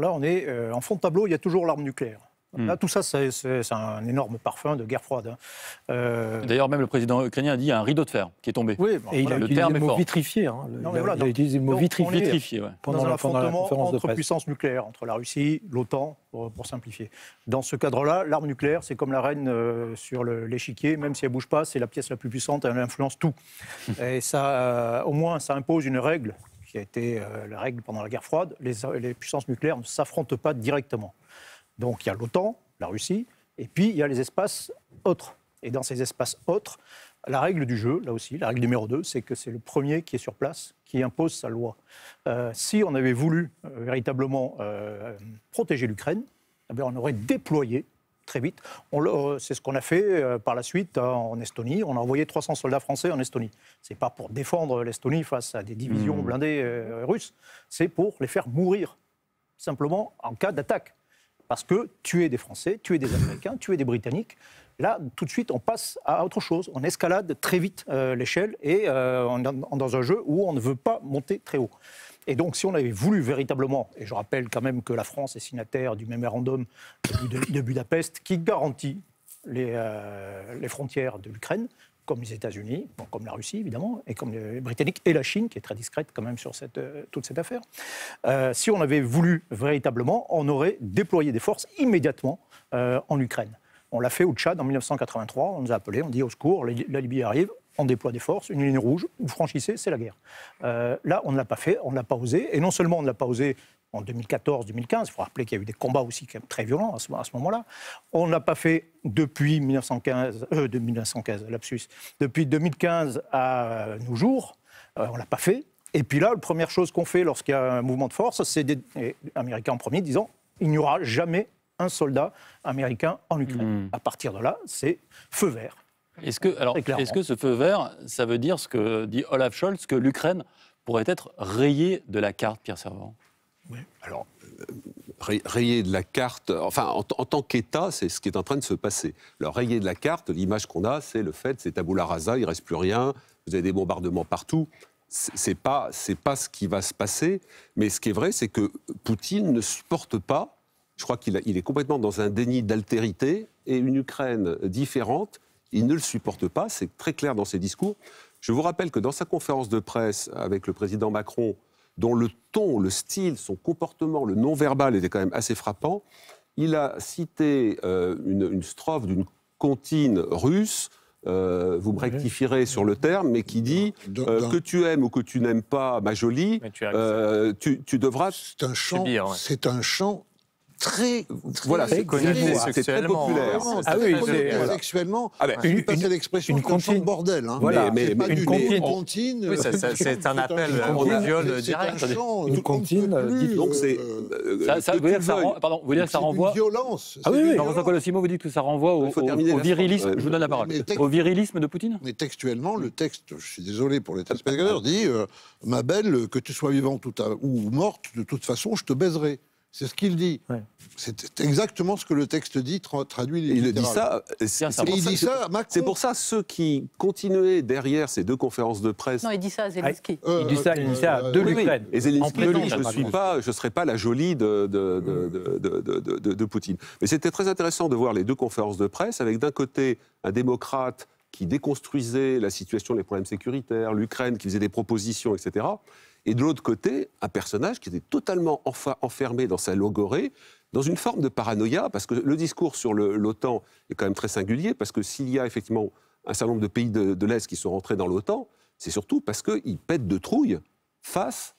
Là, on est euh, en fond de tableau, il y a toujours l'arme nucléaire. Hmm. Là, tout ça, c'est un énorme parfum de guerre froide. Hein. Euh, D'ailleurs, même le président ukrainien a dit un rideau de fer qui est tombé. Oui, et il a le utilisé le mot vitrifié. il a utilisé le mot vitrifié, ouais. pendant, dans un affrontement entre puissances nucléaires, entre la Russie, l'OTAN, pour, simplifier. Dans ce cadre-là, l'arme nucléaire, c'est comme la reine euh, sur l'échiquier, même si elle ne bouge pas, c'est la pièce la plus puissante, elle influence tout. et ça, au moins, ça impose une règle qui a été euh, la règle pendant la guerre froide, les, les puissances nucléaires ne s'affrontent pas directement. Donc il y a l'OTAN, la Russie, et puis il y a les espaces autres. Et dans ces espaces autres, la règle du jeu, là aussi, la règle numéro 2, c'est que c'est le premier qui est sur place qui impose sa loi. Euh, si on avait voulu euh, véritablement protéger l'Ukraine, eh on aurait déployé très vite. Euh, c'est ce qu'on a fait euh, par la suite hein, en Estonie. On a envoyé 300 soldats français en Estonie. Ce n'est pas pour défendre l'Estonie face à des divisions hmm. blindées euh, russes, c'est pour les faire mourir, simplement en cas d'attaque. Parce que tuer des Français, tuer des Américains, tuer des Britanniques, là, tout de suite, on passe à autre chose. On escalade très vite l'échelle et on est dans un jeu où on ne veut pas monter très haut. Et donc, si on avait voulu véritablement, et je rappelle quand même que la France est signataire du mémorandum de, Budapest qui garantit les, euh, les frontières de l'Ukraine, comme les États-Unis, bon, comme la Russie évidemment, et comme les Britanniques et la Chine, qui est très discrète quand même sur cette, euh, toute cette affaire. Euh, si on avait voulu véritablement, on aurait déployé des forces immédiatement en Ukraine. On l'a fait au Tchad en 1983, on nous a appelés, on dit au secours, la Libye arrive, on déploie des forces, une ligne rouge, vous franchissez, c'est la guerre. Euh, là, on ne l'a pas fait, on ne l'a pas osé. Et non seulement on ne l'a pas osé en 2014-2015, il faut rappeler qu'il y a eu des combats aussi très violents à ce, moment-là. On ne l'a pas fait depuis 1915, euh, depuis 2015 à nos jours, euh, on ne l'a pas fait. Et puis là, la première chose qu'on fait lorsqu'il y a un mouvement de force, c'est des Américains en premier disant il n'y aura jamais un soldat américain en Ukraine. Hmm. À partir de là, c'est feu vert. Est-ce que, est-ce que ce feu vert, ça veut dire ce que dit Olaf Scholz, que l'Ukraine pourrait être rayée de la carte, Pierre Servant oui. Alors, euh, rayée de la carte, enfin, en, tant qu'État, c'est ce qui est en train de se passer. Alors, rayer de la carte, l'image qu'on a, c'est le fait, c'est taboula rasa, il reste plus rien, vous avez des bombardements partout. C'est pas, pas ce qui va se passer, mais ce qui est vrai, c'est que Poutine ne supporte pas, je crois qu'il est complètement dans un déni d'altérité, et une Ukraine différente il ne le supporte pas, c'est très clair dans ses discours. Je vous rappelle que dans sa conférence de presse avec le président Macron, dont le ton, le style, son comportement, le non-verbal était quand même assez frappant, il a cité euh, une, strophe d'une comptine russe euh, vous me rectifierez sur le terme, mais qui dit euh, que tu aimes ou que tu n'aimes pas ma jolie, tu, devras. C'est un chant très, voilà, c'est connu c'est Très ah oui, c'est sexuellement. Ah ben, une, une de bordel. Hein. Voilà, mais, mais, une contine. oui, c'est un appel au viol direct. Une contine. Donc euh, c'est. Euh, ça veut dire ça pardon, vous dire que ça renvoie. Violence. Ah oui, jean le simon vous dites que ça renvoie au virilisme. Je vous donne la parole. Au virilisme de Poutine. Mais textuellement, le texte, je suis désolé pour les téléspectateurs, dit euh, ma belle, que tu sois vivante ou morte, de toute façon, je te baiserai. C'est ce qu'il dit. C'est exactement ce que le texte dit, traduit Il dit ça. C'est pour, pour, ça ceux qui continuaient derrière ces deux conférences de presse. Non, il dit ça à Zelensky. Euh, il dit ça, il dit ça euh, de euh, en je ne suis pas, je serai pas la jolie de, de, de Poutine. Mais c'était très intéressant de voir les deux conférences de presse avec d'un côté un démocrate qui déconstruisait la situation, les problèmes sécuritaires, l'Ukraine, qui faisait des propositions, etc et de l'autre côté, un personnage qui était totalement enfermé dans sa logorée, dans une forme de paranoïa, parce que le discours sur l'OTAN est quand même très singulier, parce que s'il y a effectivement un certain nombre de pays de, l'Est qui sont rentrés dans l'OTAN, c'est surtout parce qu'ils pètent de trouille face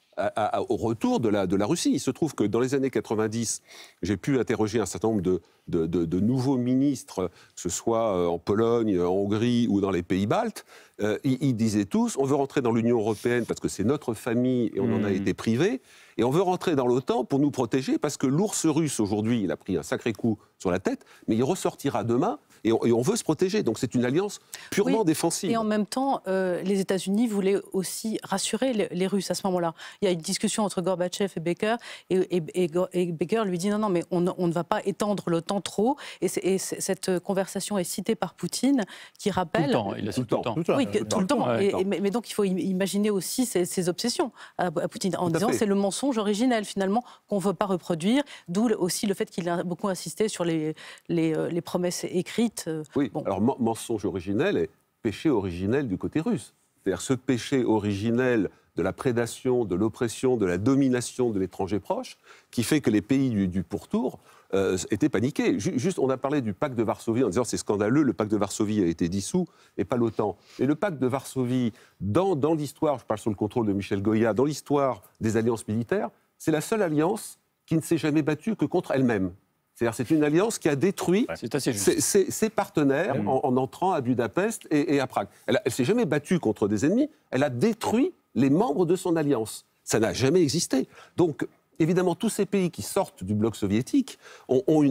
au retour de la, Russie. Il se trouve que dans les années 90, j'ai pu interroger un certain nombre de, nouveaux ministres, que ce soit euh, en Pologne, euh, en Hongrie ou dans les pays baltes, euh, ils, disaient tous on veut rentrer dans l'Union européenne parce que c'est notre famille et on en a hmm. été privé, et on veut rentrer dans l'OTAN pour nous protéger parce que l'ours russe aujourd'hui, il a pris un sacré coup sur la tête, mais il ressortira demain et on, veut se protéger. Donc c'est une alliance purement défensive. Et en même temps, euh, les États-Unis voulaient aussi rassurer les, Russes à ce moment-là. Il y a une discussion entre Gorbatchev et Baker, et, Baker lui dit non, non, mais on, ne va pas étendre l'OTAN trop. Et, cette conversation est citée par Poutine, qui rappelle. Tout le temps, il a tout le temps. Oui, tout le temps. mais, donc il faut imaginer aussi ses, obsessions à, Poutine, en disant c'est le mensonge originel finalement qu'on ne veut pas reproduire, d'où aussi le fait qu'il a beaucoup insisté sur les, les euh, promesses écrites euh, oui, alors mensonge originel et péché originel du côté russe. C'est-à-dire ce péché originel de la prédation, de l'oppression, de la domination de l'étranger proche, qui fait que les pays du, pourtour euh, étaient paniqués. juste, on a parlé du pacte de Varsovie en disant c'est scandaleux, le pacte de Varsovie a été dissous et pas l'OTAN. Et le pacte de Varsovie, dans, dans l'histoire, je parle sous le contrôle de Michel Goya, dans l'histoire des alliances militaires, c'est la seule alliance qui ne s'est jamais battue que contre elle-même. C'est-à-dire c'est une alliance qui a détruit ses, partenaires mm. en, entrant à Budapest et, à Prague. Elle, ne s'est jamais battue contre des ennemis, elle a détruit les membres de son alliance. Ça n'a jamais existé. Donc évidemment, tous ces pays qui sortent du bloc soviétique ont,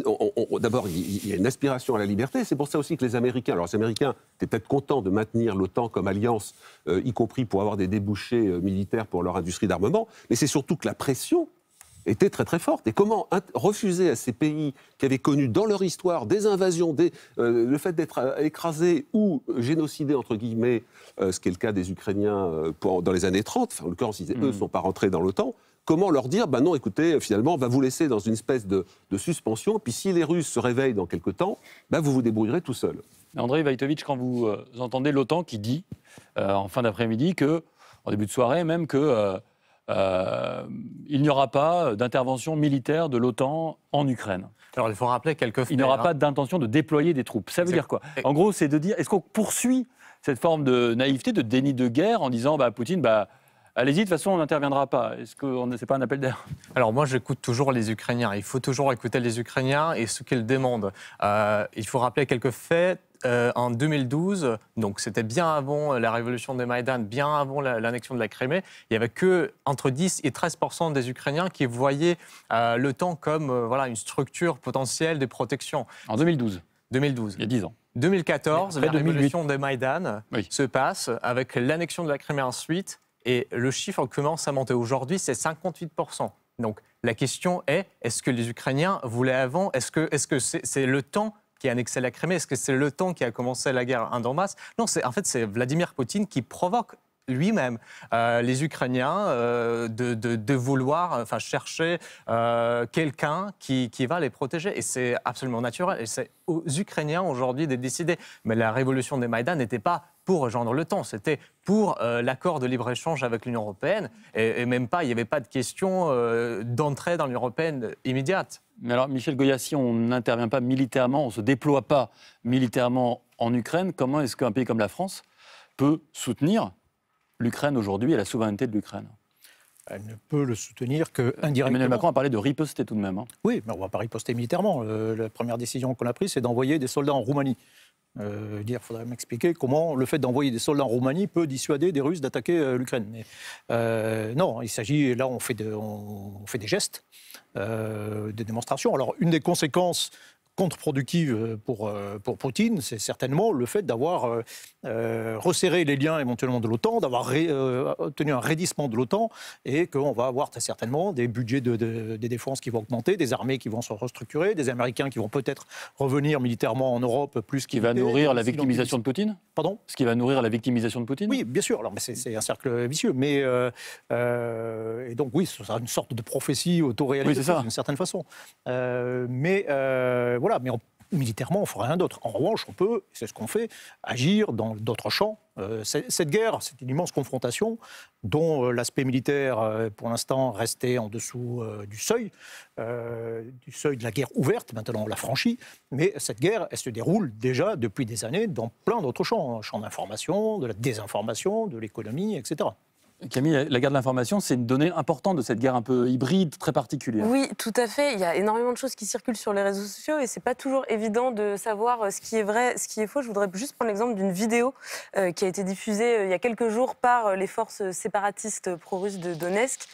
d'abord, il y, a une aspiration à la liberté. C'est pour ça aussi que les Américains, alors les Américains étaient peut-être contents de maintenir l'OTAN comme alliance, euh, y compris pour avoir des débouchés euh, militaires pour leur industrie d'armement, mais c'est surtout que la pression était très très forte. Et comment refuser à ces pays qui avaient connu dans leur histoire des invasions, des, euh, le fait d'être euh, écrasés ou euh, génocidés, entre guillemets, ce qui est le cas des Ukrainiens dans les années 30, enfin, en l'occurrence, mmh. eux ne mm. sont pas rentrés dans l'OTAN, comment leur dire, ben non, écoutez, finalement, on va vous laisser dans une espèce de, suspension, puis si les Russes se réveillent dans quelques temps, bah vous vous débrouillerez tout seul. André Vaitovitch, quand vous, vous entendez l'OTAN qui dit, en fin d'après-midi, que, en début de soirée même, que euh, il n'y aura pas d'intervention militaire de l'OTAN en Ukraine. Alors il faut rappeler quelques faits. Il n'y aura pas d'intention de déployer des troupes. Ça veut dire quoi En gros, c'est de dire est-ce qu'on poursuit cette forme de naïveté, de déni de guerre en disant bah, Poutine, bah, Allez-y, de toute façon, on n'interviendra pas. Est-ce que ce n'est pas un appel d'air Alors moi, j'écoute toujours les Ukrainiens. Il faut toujours écouter les Ukrainiens et ce qu'ils demandent. Euh, il faut rappeler quelques faits. Euh, en 2012, donc c'était bien avant la révolution de Maïdan, bien avant l'annexion de la Crimée, il n'y avait que entre 10 et 13 des Ukrainiens qui voyaient euh, le temps comme euh, voilà, une structure potentielle de protection. En 2012 2012. Il y a 10 ans. 2014, la révolution de Maïdan se passe avec l'annexion de la Crimée ensuite, et le chiffre commence à monter. Aujourd'hui, c'est 58 Donc la question est, est-ce que les Ukrainiens voulaient avant Est-ce que c'est -ce le temps qui a annexé la Crimée Est-ce que c'est le temps qui a commencé la guerre en Donbass Non, en fait, c'est Vladimir Poutine qui provoque lui-même euh, les Ukrainiens euh, de, vouloir enfin, chercher euh, quelqu'un qui, va les protéger. Et c'est absolument naturel. Et c'est aux Ukrainiens aujourd'hui de décider. Mais la révolution des Maïdans n'était pas pour rejoindre temps, c'était pour euh, l'accord de libre-échange avec l'Union européenne. Et, même pas, il n'y avait pas de question euh, d'entrée dans l'Union européenne immédiate. Mais alors, Michel Goya, si on n'intervient pas militairement, on ne se déploie pas militairement en Ukraine, comment est-ce qu'un pays comme la France peut soutenir l'Ukraine aujourd'hui et la souveraineté de l'Ukraine elle ne peut le soutenir que euh, Emmanuel Macron a parlé de riposter tout de même. Hein. Oui, mais on ne va pas riposter militairement. la première décision qu'on a prise, c'est d'envoyer des soldats en Roumanie. Euh, dire, faudrait m'expliquer comment le fait d'envoyer des soldats en Roumanie peut dissuader des Russes d'attaquer euh, l'Ukraine. Euh, non, il s'agit, là, on fait, de, on, fait des gestes, euh, des démonstrations. Alors, une des conséquences contre-productive euh, pour, euh, pour Poutine, c'est certainement le fait d'avoir euh, resserré les liens éventuellement de l'OTAN, d'avoir obtenu un raidissement de l'OTAN et qu'on va avoir très certainement des budgets de, des défenses qui vont augmenter, des armées qui vont se restructurer, des Américains qui vont peut-être revenir militairement en Europe plus Qui va nourrir la victimisation de Poutine Pardon Ce qui va nourrir la victimisation de Poutine Oui, bien sûr. Alors, c'est un cercle vicieux. Mais, et donc, oui, ce sera une sorte de prophétie autoréalisée, d'une certaine façon. mais voilà, mais militairement, on ne fera rien d'autre. En revanche, on peut, c'est ce qu'on fait, agir dans d'autres champs. Euh, cette guerre, c'est une immense confrontation dont euh, l'aspect militaire, euh, pour l'instant, restait en dessous du seuil, du seuil de la guerre ouverte. Maintenant, on l'a franchi. Mais cette guerre, elle se déroule déjà depuis des années dans plein d'autres champs, champs d'information, de la désinformation, de l'économie, etc. Camille, la guerre de l'information, c'est une donnée importante de cette guerre un peu hybride, très particulière. Oui, tout à fait. Il y a énormément de choses qui circulent sur les réseaux sociaux et c'est pas toujours évident de savoir euh, ce qui est vrai, ce qui est faux. Je voudrais juste prendre l'exemple d'une vidéo euh, qui a été diffusée euh, il y a quelques jours par les forces séparatistes pro-russes de Donetsk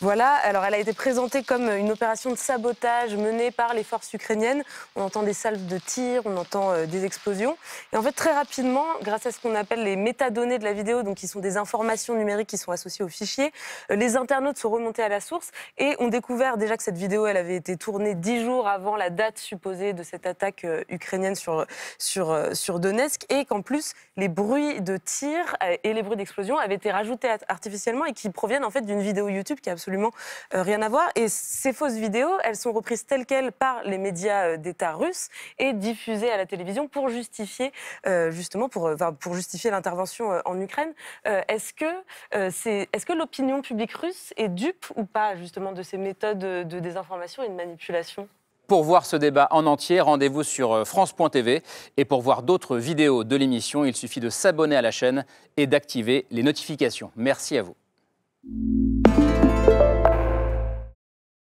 voilà, alors elle a été présentée comme une opération de sabotage menée par les forces ukrainiennes. On entend des salves de tir, on entend euh, des explosions. Et en fait, très rapidement, grâce à ce qu'on appelle les métadonnées de la vidéo, donc qui sont des informations numériques qui sont associées au fichier, euh, les internautes sont remontés à la source et ont découvert déjà que cette vidéo, elle avait été tournée dix jours avant la date supposée de cette attaque euh, ukrainienne sur, sur, sur Donetsk et qu'en plus, les bruits de tir et les bruits d'explosion avaient été rajoutés artificiellement et qui proviennent en fait d'une vidéo YouTube qui a absolument euh, rien à voir. Et ces fausses vidéos, elles sont reprises telles quelles par les médias euh, d'État russes et diffusées à la télévision pour justifier euh, justement pour, pour justifier l'intervention en Ukraine. est-ce que c'est est-ce que l'opinion publique russe est dupe ou pas justement de ces méthodes de désinformation et de manipulation? Pour voir ce débat en entier, rendez-vous sur France.tv. Et pour voir d'autres vidéos de l'émission, il suffit de s'abonner à la chaîne et d'activer les notifications. Merci à vous.